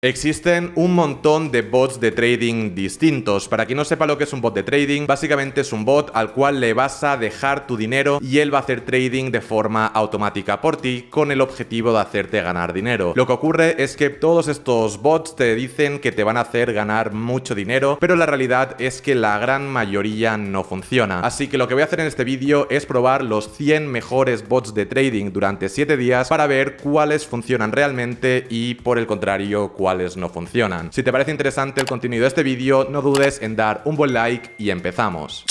Existen un montón de bots de trading distintos. Para quien no sepa lo que es un bot de trading, básicamente es un bot al cual le vas a dejar tu dinero y él va a hacer trading de forma automática por ti con el objetivo de hacerte ganar dinero. Lo que ocurre es que todos estos bots te dicen que te van a hacer ganar mucho dinero, pero la realidad es que la gran mayoría no funciona. Así que lo que voy a hacer en este vídeo es probar los 100 mejores bots de trading durante 7 días para ver cuáles funcionan realmente y por el contrario cuáles no funcionan. Si te parece interesante el contenido de este vídeo, no dudes en dar un buen like y empezamos.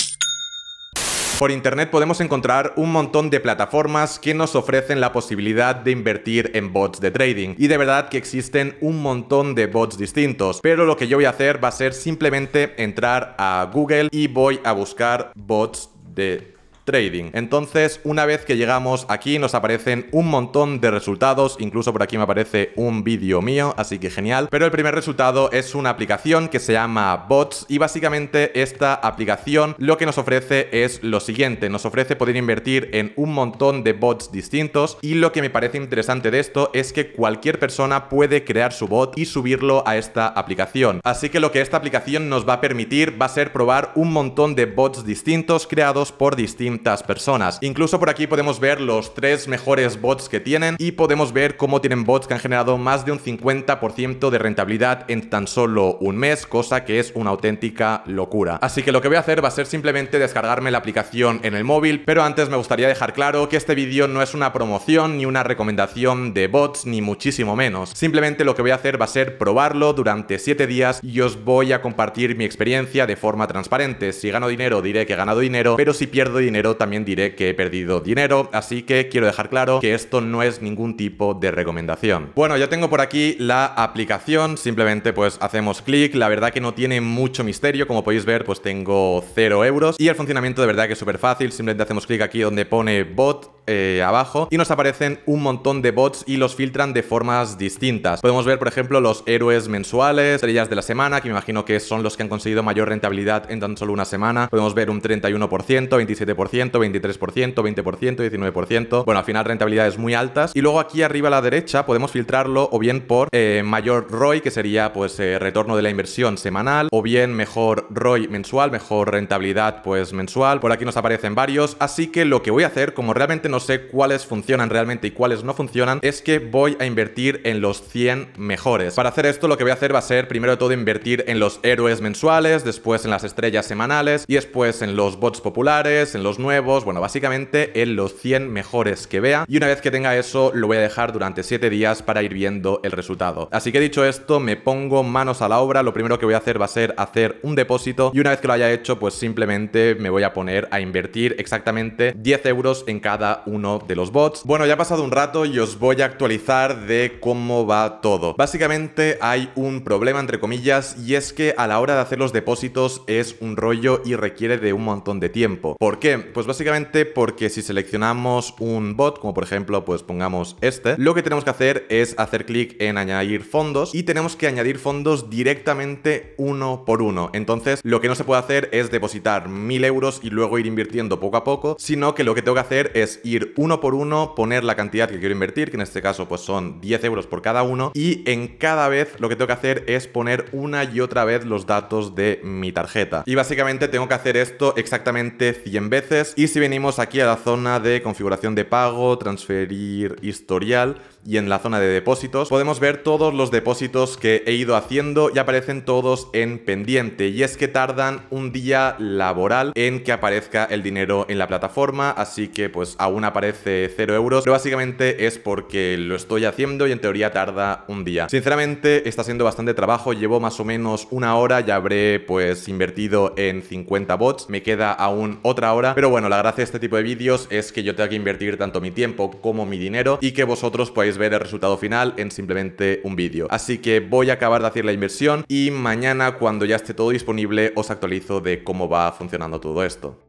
Por internet podemos encontrar un montón de plataformas que nos ofrecen la posibilidad de invertir en bots de trading. Y de verdad que existen un montón de bots distintos. Pero lo que yo voy a hacer va a ser simplemente entrar a Google y voy a buscar bots de trading. Entonces, una vez que llegamos aquí, nos aparecen un montón de resultados, incluso por aquí me aparece un vídeo mío, así que genial. Pero el primer resultado es una aplicación que se llama Bots y básicamente esta aplicación lo que nos ofrece es lo siguiente, nos ofrece poder invertir en un montón de bots distintos y lo que me parece interesante de esto es que cualquier persona puede crear su bot y subirlo a esta aplicación. Así que lo que esta aplicación nos va a permitir va a ser probar un montón de bots distintos creados por distintos personas. Incluso por aquí podemos ver los tres mejores bots que tienen y podemos ver cómo tienen bots que han generado más de un 50% de rentabilidad en tan solo un mes, cosa que es una auténtica locura. Así que lo que voy a hacer va a ser simplemente descargarme la aplicación en el móvil, pero antes me gustaría dejar claro que este vídeo no es una promoción ni una recomendación de bots, ni muchísimo menos. Simplemente lo que voy a hacer va a ser probarlo durante 7 días y os voy a compartir mi experiencia de forma transparente. Si gano dinero diré que he ganado dinero, pero si pierdo dinero también diré que he perdido dinero, así que quiero dejar claro que esto no es ningún tipo de recomendación. Bueno, ya tengo por aquí la aplicación, simplemente pues hacemos clic, la verdad que no tiene mucho misterio, como podéis ver pues tengo 0 euros y el funcionamiento de verdad que es súper fácil, simplemente hacemos clic aquí donde pone bot eh, abajo y nos aparecen un montón de bots y los filtran de formas distintas. Podemos ver, por ejemplo, los héroes mensuales, estrellas de la semana, que me imagino que son los que han conseguido mayor rentabilidad en tan solo una semana. Podemos ver un 31%, 27%, 23%, 20%, 19%. Bueno, al final rentabilidades muy altas. Y luego aquí arriba a la derecha podemos filtrarlo o bien por eh, mayor ROI, que sería pues eh, retorno de la inversión semanal, o bien mejor ROI mensual, mejor rentabilidad pues mensual. Por aquí nos aparecen varios. Así que lo que voy a hacer, como realmente no sé cuáles funcionan realmente y cuáles no funcionan, es que voy a invertir en los 100 mejores. Para hacer esto lo que voy a hacer va a ser primero de todo invertir en los héroes mensuales, después en las estrellas semanales y después en los bots populares, en los nuevos bueno, básicamente en los 100 mejores que vea y una vez que tenga eso lo voy a dejar durante 7 días para ir viendo el resultado. Así que dicho esto, me pongo manos a la obra, lo primero que voy a hacer va a ser hacer un depósito y una vez que lo haya hecho, pues simplemente me voy a poner a invertir exactamente 10 euros en cada uno de los bots. Bueno, ya ha pasado un rato y os voy a actualizar de cómo va todo. Básicamente hay un problema, entre comillas, y es que a la hora de hacer los depósitos es un rollo y requiere de un montón de tiempo. ¿Por qué? Pues básicamente porque si seleccionamos un bot, como por ejemplo, pues pongamos este, lo que tenemos que hacer es hacer clic en añadir fondos y tenemos que añadir fondos directamente uno por uno. Entonces, lo que no se puede hacer es depositar 1000 euros y luego ir invirtiendo poco a poco, sino que lo que tengo que hacer es ir uno por uno, poner la cantidad que quiero invertir, que en este caso pues son 10 euros por cada uno, y en cada vez lo que tengo que hacer es poner una y otra vez los datos de mi tarjeta. Y básicamente tengo que hacer esto exactamente 100 veces y si venimos aquí a la zona de configuración de pago, transferir historial, y en la zona de depósitos podemos ver todos los depósitos que he ido haciendo y aparecen todos en pendiente y es que tardan un día laboral en que aparezca el dinero en la plataforma así que pues aún aparece 0 euros pero básicamente es porque lo estoy haciendo y en teoría tarda un día sinceramente está siendo bastante trabajo llevo más o menos una hora ya habré pues invertido en 50 bots me queda aún otra hora pero bueno la gracia de este tipo de vídeos es que yo tengo que invertir tanto mi tiempo como mi dinero y que vosotros podéis ver el resultado final en simplemente un vídeo. Así que voy a acabar de hacer la inversión y mañana cuando ya esté todo disponible os actualizo de cómo va funcionando todo esto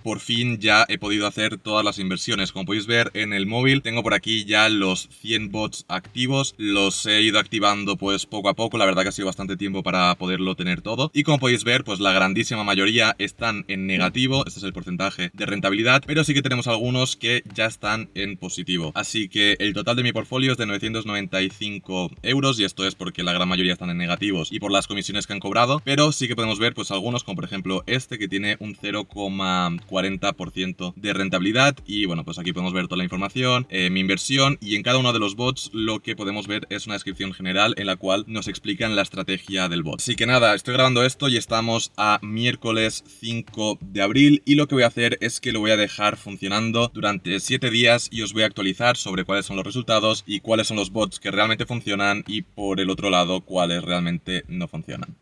por fin ya he podido hacer todas las inversiones. Como podéis ver en el móvil, tengo por aquí ya los 100 bots activos. Los he ido activando pues poco a poco. La verdad que ha sido bastante tiempo para poderlo tener todo. Y como podéis ver, pues la grandísima mayoría están en negativo. Este es el porcentaje de rentabilidad. Pero sí que tenemos algunos que ya están en positivo. Así que el total de mi portfolio es de 995 euros. Y esto es porque la gran mayoría están en negativos y por las comisiones que han cobrado. Pero sí que podemos ver pues algunos, como por ejemplo este que tiene un 0, 40% de rentabilidad y bueno, pues aquí podemos ver toda la información, eh, mi inversión y en cada uno de los bots lo que podemos ver es una descripción general en la cual nos explican la estrategia del bot. Así que nada, estoy grabando esto y estamos a miércoles 5 de abril y lo que voy a hacer es que lo voy a dejar funcionando durante 7 días y os voy a actualizar sobre cuáles son los resultados y cuáles son los bots que realmente funcionan y por el otro lado cuáles realmente no funcionan.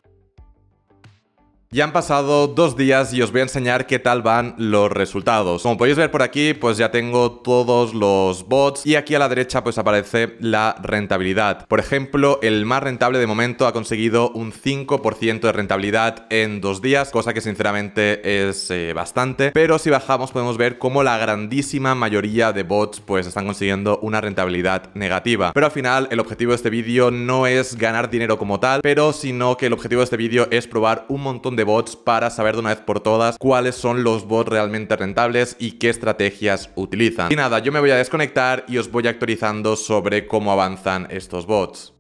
Ya han pasado dos días y os voy a enseñar qué tal van los resultados. Como podéis ver por aquí, pues ya tengo todos los bots y aquí a la derecha pues aparece la rentabilidad. Por ejemplo, el más rentable de momento ha conseguido un 5% de rentabilidad en dos días, cosa que sinceramente es eh, bastante. Pero si bajamos podemos ver cómo la grandísima mayoría de bots pues están consiguiendo una rentabilidad negativa. Pero al final el objetivo de este vídeo no es ganar dinero como tal, pero sino que el objetivo de este vídeo es probar un montón de de bots para saber de una vez por todas cuáles son los bots realmente rentables y qué estrategias utilizan. Y nada, yo me voy a desconectar y os voy actualizando sobre cómo avanzan estos bots.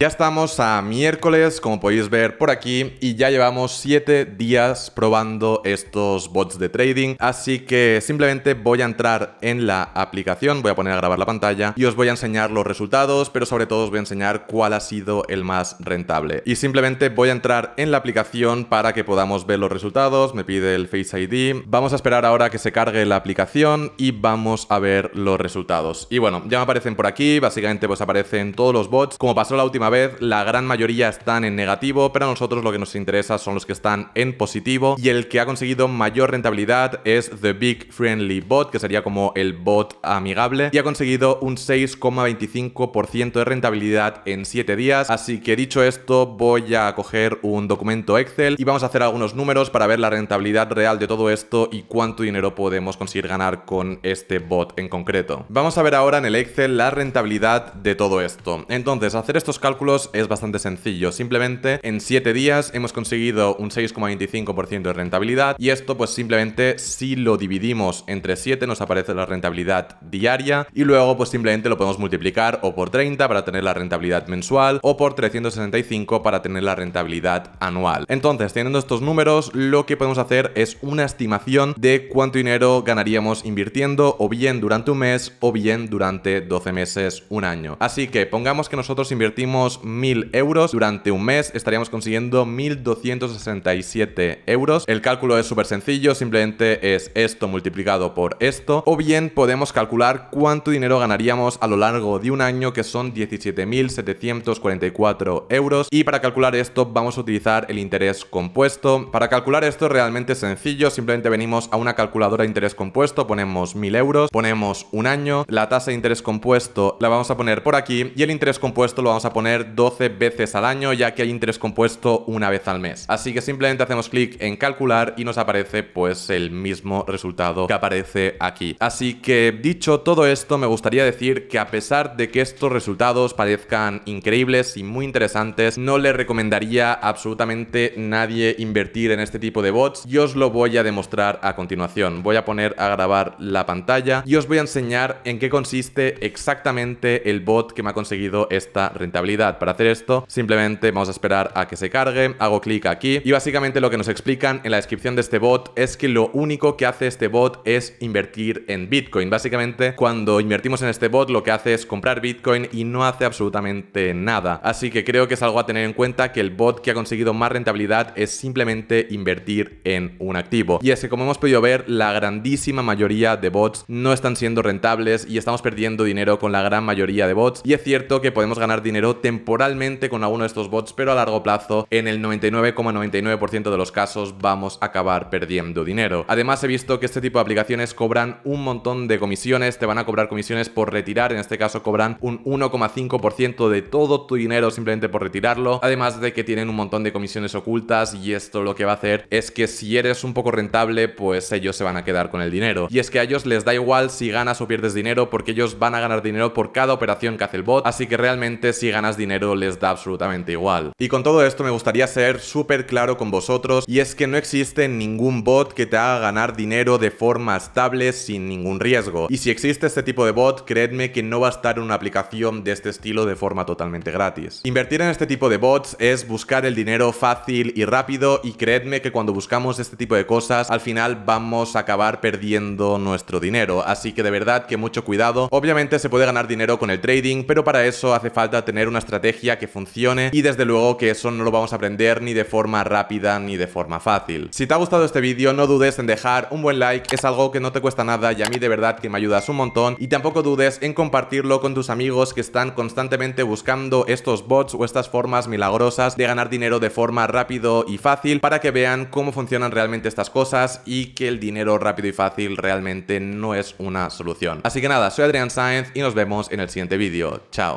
Ya estamos a miércoles, como podéis ver por aquí, y ya llevamos 7 días probando estos bots de trading, así que simplemente voy a entrar en la aplicación, voy a poner a grabar la pantalla y os voy a enseñar los resultados, pero sobre todo os voy a enseñar cuál ha sido el más rentable. Y simplemente voy a entrar en la aplicación para que podamos ver los resultados, me pide el Face ID, vamos a esperar ahora que se cargue la aplicación y vamos a ver los resultados. Y bueno, ya me aparecen por aquí, básicamente pues aparecen todos los bots, como pasó la última vez, la gran mayoría están en negativo, pero a nosotros lo que nos interesa son los que están en positivo y el que ha conseguido mayor rentabilidad es The Big Friendly Bot, que sería como el bot amigable, y ha conseguido un 6,25% de rentabilidad en 7 días, así que dicho esto voy a coger un documento Excel y vamos a hacer algunos números para ver la rentabilidad real de todo esto y cuánto dinero podemos conseguir ganar con este bot en concreto. Vamos a ver ahora en el Excel la rentabilidad de todo esto. Entonces, hacer estos cálculos es bastante sencillo. Simplemente en 7 días hemos conseguido un 6,25% de rentabilidad y esto pues simplemente si lo dividimos entre 7 nos aparece la rentabilidad diaria y luego pues simplemente lo podemos multiplicar o por 30 para tener la rentabilidad mensual o por 365 para tener la rentabilidad anual. Entonces, teniendo estos números, lo que podemos hacer es una estimación de cuánto dinero ganaríamos invirtiendo o bien durante un mes o bien durante 12 meses, un año. Así que pongamos que nosotros invertimos 1.000 euros, durante un mes estaríamos consiguiendo 1.267 euros. El cálculo es súper sencillo, simplemente es esto multiplicado por esto. O bien podemos calcular cuánto dinero ganaríamos a lo largo de un año, que son 17.744 euros. Y para calcular esto vamos a utilizar el interés compuesto. Para calcular esto es realmente sencillo, simplemente venimos a una calculadora de interés compuesto, ponemos 1.000 euros, ponemos un año, la tasa de interés compuesto la vamos a poner por aquí y el interés compuesto lo vamos a poner 12 veces al año ya que hay interés compuesto una vez al mes. Así que simplemente hacemos clic en calcular y nos aparece pues el mismo resultado que aparece aquí. Así que dicho todo esto me gustaría decir que a pesar de que estos resultados parezcan increíbles y muy interesantes, no le recomendaría absolutamente nadie invertir en este tipo de bots y os lo voy a demostrar a continuación. Voy a poner a grabar la pantalla y os voy a enseñar en qué consiste exactamente el bot que me ha conseguido esta rentabilidad para hacer esto, simplemente vamos a esperar a que se cargue, hago clic aquí y básicamente lo que nos explican en la descripción de este bot es que lo único que hace este bot es invertir en Bitcoin. Básicamente cuando invertimos en este bot lo que hace es comprar Bitcoin y no hace absolutamente nada. Así que creo que es algo a tener en cuenta que el bot que ha conseguido más rentabilidad es simplemente invertir en un activo. Y es que como hemos podido ver, la grandísima mayoría de bots no están siendo rentables y estamos perdiendo dinero con la gran mayoría de bots. Y es cierto que podemos ganar dinero temporalmente temporalmente con alguno de estos bots, pero a largo plazo, en el 99,99% de los casos, vamos a acabar perdiendo dinero. Además, he visto que este tipo de aplicaciones cobran un montón de comisiones, te van a cobrar comisiones por retirar, en este caso cobran un 1,5% de todo tu dinero simplemente por retirarlo, además de que tienen un montón de comisiones ocultas y esto lo que va a hacer es que si eres un poco rentable, pues ellos se van a quedar con el dinero. Y es que a ellos les da igual si ganas o pierdes dinero porque ellos van a ganar dinero por cada operación que hace el bot, así que realmente si ganas dinero les da absolutamente igual. Y con todo esto me gustaría ser súper claro con vosotros y es que no existe ningún bot que te haga ganar dinero de forma estable sin ningún riesgo. Y si existe este tipo de bot, creedme que no va a estar en una aplicación de este estilo de forma totalmente gratis. Invertir en este tipo de bots es buscar el dinero fácil y rápido y creedme que cuando buscamos este tipo de cosas al final vamos a acabar perdiendo nuestro dinero. Así que de verdad que mucho cuidado. Obviamente se puede ganar dinero con el trading, pero para eso hace falta tener una estrategia que funcione y desde luego que eso no lo vamos a aprender ni de forma rápida ni de forma fácil. Si te ha gustado este vídeo no dudes en dejar un buen like, es algo que no te cuesta nada y a mí de verdad que me ayudas un montón y tampoco dudes en compartirlo con tus amigos que están constantemente buscando estos bots o estas formas milagrosas de ganar dinero de forma rápido y fácil para que vean cómo funcionan realmente estas cosas y que el dinero rápido y fácil realmente no es una solución. Así que nada, soy Adrián Sáenz y nos vemos en el siguiente vídeo. Chao.